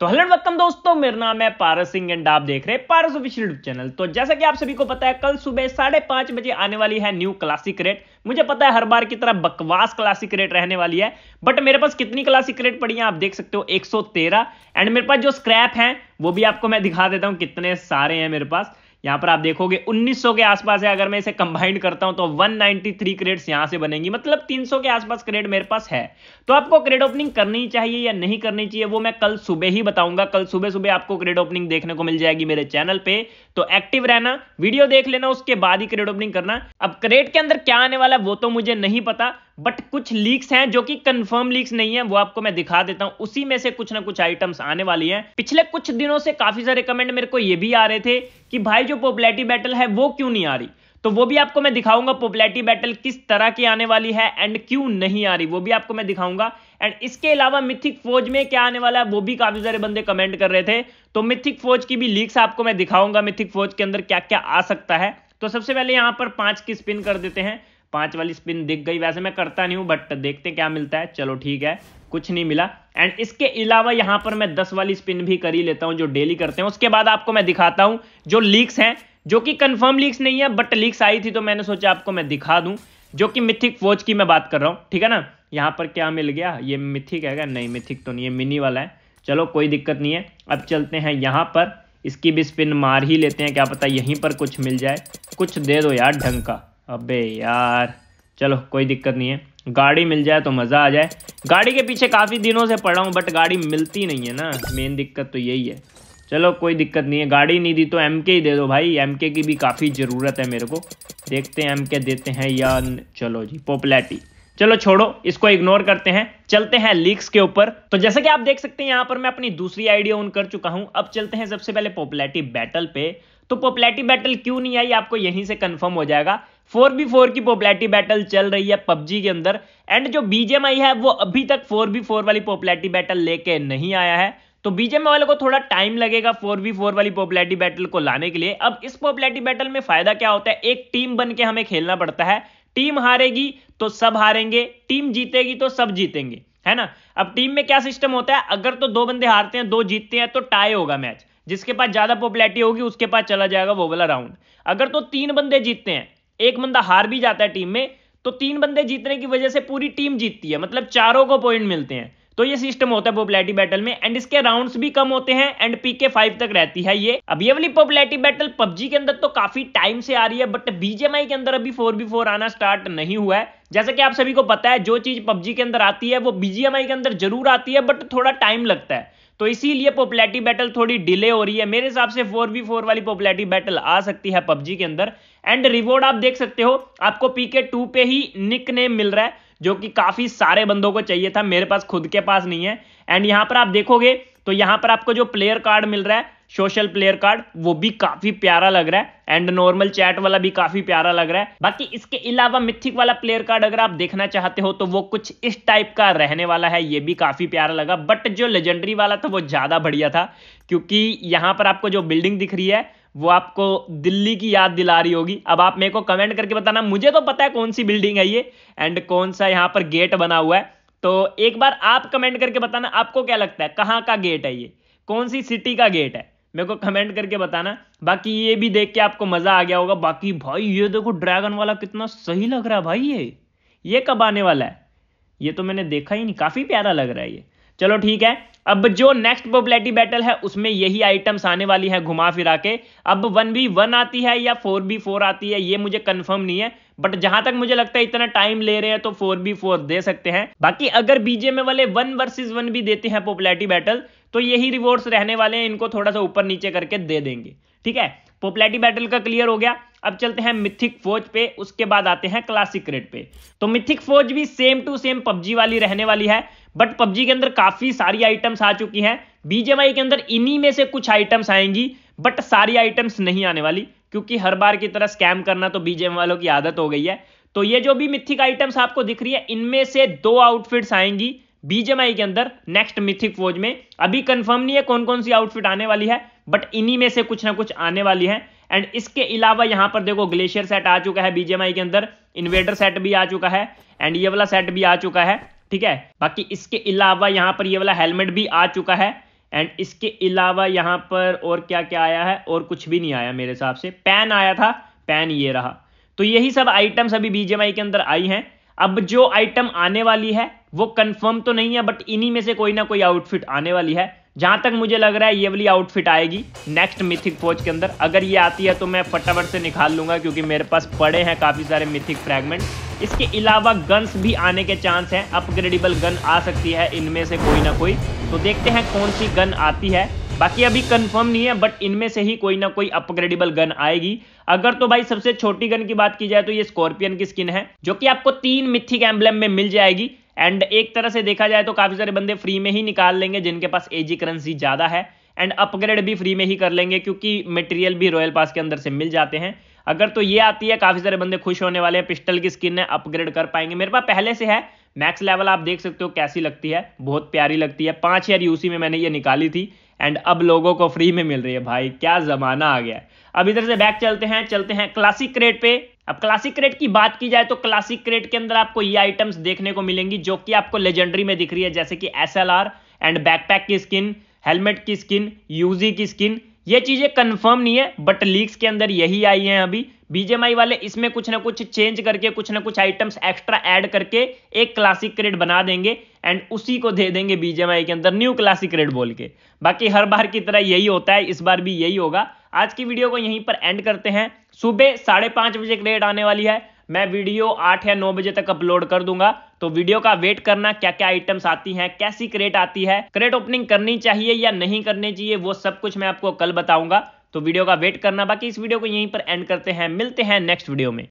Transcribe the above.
तो hello welcome दोस्तों मेरा नाम है पारस सिंह एंड आप देख रहे हैं पारस ऑफिशियल यूट्यूब चैनल तो जैसा कि आप सभी को पता है कल सुबह साढ़े पांच बजे आने वाली है न्यू क्लासिक रेट मुझे पता है हर बार की तरह बकवास क्लासिक रेट रहने वाली है बट मेरे पास कितनी क्लासिक रेट पड़ी है आप देख सकते हो 113 एंड मेरे पास जो स्क्रैप है वो भी आपको मैं दिखा देता हूँ कितने सारे हैं मेरे पास यहां पर आप देखोगे 1900 के आसपास है अगर मैं इसे कंबाइंड करता हूं तो 193 क्रेड्स यहां से बनेंगी मतलब 300 के आसपास क्रेड मेरे पास है तो आपको क्रेड ओपनिंग करनी चाहिए या नहीं करनी चाहिए वो मैं कल सुबह ही बताऊंगा कल सुबह सुबह आपको क्रेड ओपनिंग देखने को मिल जाएगी मेरे चैनल पे तो एक्टिव रहना वीडियो देख लेना उसके बाद ही क्रेड ओपनिंग करना अब क्रेड के अंदर क्या आने वाला वो तो मुझे नहीं पता बट कुछ लीक्स हैं जो कि कंफर्म लीक्स नहीं है वो आपको मैं दिखा देता हूं उसी में से कुछ ना कुछ आइटम्स आने वाली हैं पिछले कुछ दिनों से काफी सारे कमेंट मेरे को ये भी आ रहे थे कि भाई जो पॉपुलैरिटी बैटल है वो क्यों नहीं आ रही तो वो भी आपको मैं दिखाऊंगा पॉपुलैरिटी बैटल किस तरह की आने वाली है एंड क्यों नहीं आ रही वो भी आपको मैं दिखाऊंगा एंड इसके अलावा मिथिक फौज में क्या आने वाला है वो भी काफी सारे बंदे कमेंट कर रहे थे तो मिथिक फौज की भी लीक्स आपको मैं दिखाऊंगा मिथिक फौज के अंदर क्या क्या आ सकता है तो सबसे पहले यहां पर पांच की स्पिन कर देते हैं पांच वाली स्पिन दिख गई वैसे मैं करता नहीं हूं बट देखते क्या मिलता है चलो ठीक है कुछ नहीं मिला एंड इसके अलावा यहां पर मैं दस वाली स्पिन भी कर ही लेता हूं जो डेली करते हैं उसके बाद आपको मैं दिखाता हूं जो लीक्स हैं जो कि कंफर्म लीक्स नहीं है बट लीक्स आई थी तो मैंने सोचा आपको मैं दिखा दूं जो कि मिथिक फोज की मैं बात कर रहा हूं ठीक है ना यहाँ पर क्या मिल गया ये मिथिक है क्या नहीं मिथिक तो नहीं है मिनी वाला है चलो कोई दिक्कत नहीं है अब चलते हैं यहां पर इसकी भी स्पिन मार ही लेते हैं क्या पता यहीं पर कुछ मिल जाए कुछ दे दो यार ढंग का अबे यार चलो कोई दिक्कत नहीं है गाड़ी मिल जाए तो मज़ा आ जाए गाड़ी के पीछे काफ़ी दिनों से पड़ा हूँ बट गाड़ी मिलती नहीं है ना मेन दिक्कत तो यही है चलो कोई दिक्कत नहीं है गाड़ी नहीं दी तो एम के ही दे दो भाई एम के की भी काफ़ी ज़रूरत है मेरे को देखते हैं एम के देते हैं या चलो जी पॉपुलैरिटी चलो छोड़ो इसको इग्नोर करते हैं चलते हैं लीक्स के ऊपर तो जैसे कि आप देख सकते हैं यहाँ पर मैं अपनी दूसरी आइडिया ऑन कर चुका हूँ अब चलते हैं सबसे पहले पॉपुलैरिटी बैटल पे तो पॉपुलैरिटी बैटल क्यों नहीं आई आपको यहीं से कंफर्म हो जाएगा फोर बी फोर की पॉपुलैरिटी बैटल चल रही है पबजी के अंदर एंड जो बीजेमआई है वो अभी तक फोर बी फोर वाली पॉपुलैरिटी बैटल लेके नहीं आया है तो बीजेम वाले को थोड़ा टाइम लगेगा फोर बी फोर वाली पॉपुलैरिटी बैटल को लाने के लिए अब इस पॉपुलैरिटी बैटल में फायदा क्या होता है एक टीम बन के हमें खेलना पड़ता है टीम हारेगी तो सब हारेंगे टीम जीतेगी तो सब जीतेंगे है ना अब टीम में क्या सिस्टम होता है अगर तो दो बंदे हारते हैं दो जीतते हैं तो टाई होगा मैच जिसके पास ज्यादा पॉपुलैरिटी होगी उसके पास चला जाएगा वो वाला राउंड अगर तो तीन बंदे जीतते हैं एक बंदा हार भी जाता है टीम में तो तीन बंदे जीतने की वजह से पूरी टीम जीतती है मतलब चारों को पॉइंट मिलते हैं तो ये सिस्टम होता है पॉपुलैरिटी बैटल में एंड इसके राउंड्स भी कम होते हैं एंड पीके फाइव तक रहती है ये अब ये वाली पॉपुलैरिटी बैटल पबजी के अंदर तो काफी टाइम से आ रही है बट बीजेमआई के अंदर अभी फोर बी फोर आना स्टार्ट नहीं हुआ है जैसे कि आप सभी को पता है जो चीज पबजी के अंदर आती है वो बीजीएमआई के अंदर जरूर आती है बट थोड़ा टाइम लगता है तो इसीलिए पॉपुलैरिटी बैटल थोड़ी डिले हो रही है मेरे हिसाब से फोर वी फोर वाली पॉपुलैरिटी बैटल आ सकती है पबजी के अंदर एंड रिवॉर्ड आप देख सकते हो आपको पीके टू पे ही निक नेम मिल रहा है जो कि काफ़ी सारे बंदों को चाहिए था मेरे पास खुद के पास नहीं है एंड यहां पर आप देखोगे तो यहां पर आपको जो प्लेयर कार्ड मिल रहा है सोशल प्लेयर कार्ड वो भी काफी प्यारा लग रहा है एंड नॉर्मल चैट वाला भी काफी प्यारा लग रहा है बाकी इसके अलावा मिथिक वाला प्लेयर कार्ड अगर आप देखना चाहते हो तो वो कुछ इस टाइप का रहने वाला है ये भी काफी प्यारा लगा बट जो लेजेंडरी वाला था वो ज्यादा बढ़िया था क्योंकि यहां पर आपको जो बिल्डिंग दिख रही है वो आपको दिल्ली की याद दिला रही होगी अब आप मेरे को कमेंट करके बताना मुझे तो पता है कौन सी बिल्डिंग है ये एंड कौन सा यहाँ पर गेट बना हुआ है तो एक बार आप कमेंट करके बताना आपको क्या लगता है कहाँ का गेट है ये कौन सी सिटी का गेट है मेरे को कमेंट करके बताना बाकी ये भी देख के आपको मजा आ गया होगा बाकी भाई ये देखो ड्रैगन वाला कितना सही लग रहा है भाई ये ये कब आने वाला है ये तो मैंने देखा ही नहीं काफी प्यारा लग रहा है ये चलो ठीक है अब जो नेक्स्ट पॉपुलरिटी बैटल है उसमें यही आइटम्स आने वाली हैं घुमा फिरा के अब वन बी वन आती है या फोर बी फोर आती है ये मुझे कंफर्म नहीं है बट जहां तक मुझे लगता है इतना टाइम ले रहे हैं तो फोर बी फोर दे सकते हैं बाकी अगर में वाले वन वर्सेस वन भी देते हैं पॉपुलैरिटी बैटल तो यही रिवॉर्ड्स रहने वाले हैं इनको थोड़ा सा ऊपर नीचे करके दे देंगे ठीक है पॉपुलैरिटी बैटल का क्लियर हो गया अब चलते हैं मिथिक फौज पे उसके बाद आते हैं क्लासिक रेट पे तो मिथिक फौज भी सेम टू सेम पबजी वाली रहने वाली है बट पबजी के अंदर काफी सारी आइटम्स आ चुकी हैं बीजेमाई के अंदर इन्हीं में से कुछ आइटम्स आएंगी बट सारी आइटम्स नहीं आने वाली क्योंकि हर बार की तरह स्कैम करना तो बीजेम वालों की आदत हो गई है तो ये जो भी मिथिक आइटम्स आपको दिख रही है इनमें से दो आउटफिट्स आएंगी बीजेमआई के अंदर नेक्स्ट मिथिक फौज में अभी कंफर्म नहीं है कौन कौन सी आउटफिट आने वाली है बट इन्हीं में से कुछ ना कुछ आने वाली है एंड इसके अलावा यहां पर देखो ग्लेशियर सेट आ चुका है बीजेमआई के अंदर इन्वेटर सेट भी आ चुका है एंड ये वाला सेट भी आ चुका है ठीक है बाकी इसके अलावा यहां पर ये वाला हेलमेट भी आ चुका है एंड इसके अलावा यहां पर और क्या क्या आया है और कुछ भी नहीं आया मेरे हिसाब से पैन आया था पैन ये रहा तो यही सब आइटम्स अभी बीजेमआई के अंदर आई हैं अब जो आइटम आने वाली है वो कंफर्म तो नहीं है बट इन्हीं में से कोई ना कोई आउटफिट आने वाली है जहां तक मुझे लग रहा है ये वाली आउटफिट आएगी नेक्स्ट मिथिक फोज के अंदर अगर ये आती है तो मैं फटाफट से निकाल लूंगा क्योंकि मेरे पास पड़े हैं काफ़ी सारे मिथिक फ्रेगमेंट इसके अलावा गन्स भी आने के चांस हैं अपग्रेडेबल गन आ सकती है इनमें से कोई ना कोई तो देखते हैं कौन सी गन आती है बाकी अभी कंफर्म नहीं है बट इनमें से ही कोई ना कोई अपग्रेडेबल गन आएगी अगर तो भाई सबसे छोटी गन की बात की जाए तो ये स्कॉर्पियन की स्किन है जो कि आपको तीन मिथिक एम्बलम में मिल जाएगी एंड एक तरह से देखा जाए तो काफ़ी सारे बंदे फ्री में ही निकाल लेंगे जिनके पास एजी करेंसी ज़्यादा है एंड अपग्रेड भी फ्री में ही कर लेंगे क्योंकि मटेरियल भी रॉयल पास के अंदर से मिल जाते हैं अगर तो ये आती है काफ़ी सारे बंदे खुश होने वाले हैं पिस्टल की स्किन है अपग्रेड कर पाएंगे मेरे पास पहले से है मैक्स लेवल आप देख सकते हो कैसी लगती है बहुत प्यारी लगती है पाँच हजार यूसी में मैंने ये निकाली थी एंड अब लोगों को फ्री में मिल रही है भाई क्या ज़माना आ गया अब इधर से बैक चलते हैं चलते हैं क्लासिक क्रेट पे अब क्लासिक क्रेट की बात की जाए तो क्लासिक क्रेट के अंदर आपको ये आइटम्स देखने को मिलेंगी जो कि आपको लेजेंडरी में दिख रही है जैसे कि एस एंड बैकपैक की स्किन हेलमेट की स्किन यूजी की स्किन ये चीज़ें कंफर्म नहीं है बट लीक्स के अंदर यही आई हैं अभी बीजेमआई वाले इसमें कुछ ना कुछ चेंज करके कुछ ना कुछ आइटम्स एक्स्ट्रा ऐड करके एक क्लासिक क्रेड बना देंगे एंड उसी को दे देंगे बीजेएमआई के अंदर न्यू क्लासिक क्रेड बोल के बाकी हर बार की तरह यही होता है इस बार भी यही होगा आज की वीडियो को यहीं पर एंड करते हैं सुबह साढ़े पांच बजे क्रेड आने वाली है मैं वीडियो आठ या नौ बजे तक अपलोड कर दूंगा तो वीडियो का वेट करना क्या क्या आइटम्स आती हैं कैसी क्रेट आती है क्रेट ओपनिंग करनी चाहिए या नहीं करनी चाहिए वो सब कुछ मैं आपको कल बताऊंगा तो वीडियो का वेट करना बाकी इस वीडियो को यहीं पर एंड करते हैं मिलते हैं नेक्स्ट वीडियो में